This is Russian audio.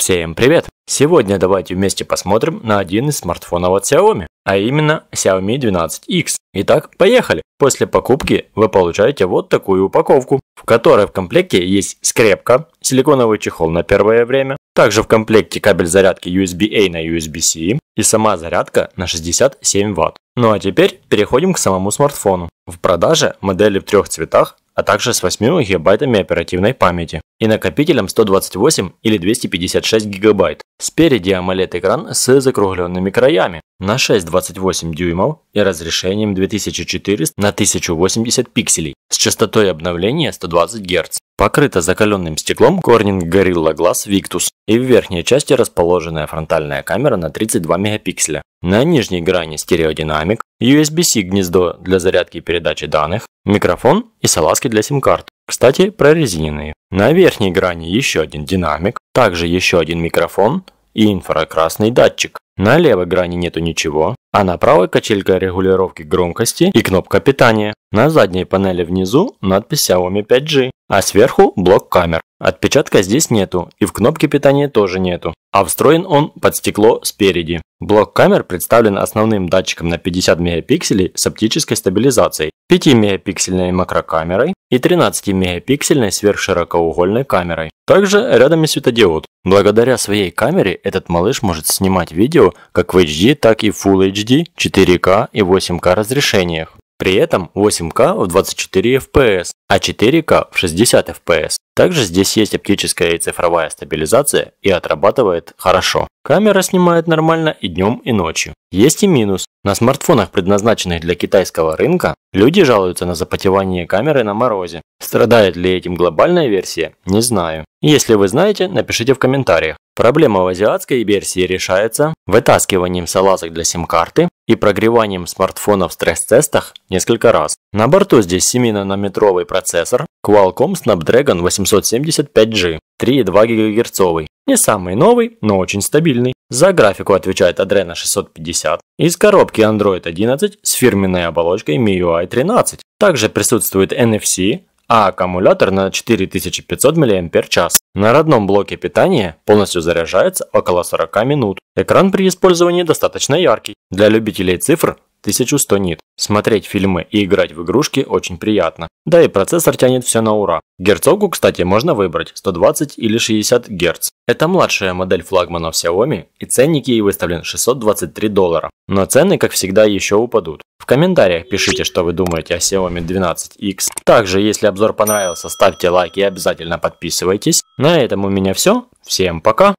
Всем привет! Сегодня давайте вместе посмотрим на один из смартфонов от Xiaomi, а именно Xiaomi 12X. Итак, поехали! После покупки вы получаете вот такую упаковку, в которой в комплекте есть скрепка, силиконовый чехол на первое время, также в комплекте кабель зарядки USB-A на USB-C и сама зарядка на 67 Вт. Ну а теперь переходим к самому смартфону. В продаже модели в трех цветах а также с 8 гигабайтами оперативной памяти и накопителем 128 или 256 гигабайт. Спереди AMOLED-экран с закругленными краями на 6,28 дюймов и разрешением 2400 на 1080 пикселей с частотой обновления 120 Гц. Покрыта закаленным стеклом Corning Gorilla Glass Victus и в верхней части расположенная фронтальная камера на 32 мегапикселя. На нижней грани стереодинамик, USB-C гнездо для зарядки и передачи данных, микрофон и салазки для сим-карт. Кстати, прорезиненные. На верхней грани еще один динамик, также еще один микрофон и инфракрасный датчик. На левой грани нету ничего, а на правой качелька регулировки громкости и кнопка питания. На задней панели внизу надпись Xiaomi 5G а сверху блок камер. Отпечатка здесь нету и в кнопке питания тоже нету, а встроен он под стекло спереди. Блок камер представлен основным датчиком на 50 мегапикселей с оптической стабилизацией, 5-мегапиксельной макрокамерой и 13-мегапиксельной сверхширокоугольной камерой. Также рядом и светодиод. Благодаря своей камере этот малыш может снимать видео как в HD, так и Full HD, 4 k и 8 k разрешениях. При этом 8К в 24 FPS, а 4К в 60 FPS. Также здесь есть оптическая и цифровая стабилизация и отрабатывает хорошо. Камера снимает нормально и днем, и ночью. Есть и минус. На смартфонах, предназначенных для китайского рынка, люди жалуются на запотевание камеры на морозе. Страдает ли этим глобальная версия, не знаю. Если вы знаете, напишите в комментариях. Проблема в азиатской версии решается вытаскиванием салазок для сим-карты и прогреванием смартфона в стресс-тестах несколько раз. На борту здесь 7-нанометровый процессор Qualcomm Snapdragon 875G 3,2 ГГц. Не самый новый, но очень стабильный. За графику отвечает Adreno 650. Из коробки Android 11 с фирменной оболочкой MIUI 13. Также присутствует NFC, а аккумулятор на 4500 мАч. На родном блоке питания полностью заряжается около 40 минут. Экран при использовании достаточно яркий. Для любителей цифр 1100 нит. Смотреть фильмы и играть в игрушки очень приятно. Да и процессор тянет все на ура. Герцогу, кстати, можно выбрать 120 или 60 Гц. Это младшая модель флагманов Xiaomi и ценник ей выставлен 623 доллара. Но цены, как всегда, еще упадут. В комментариях пишите, что вы думаете о Xiaomi 12X. Также, если обзор понравился, ставьте лайк и обязательно подписывайтесь. На этом у меня все. Всем пока!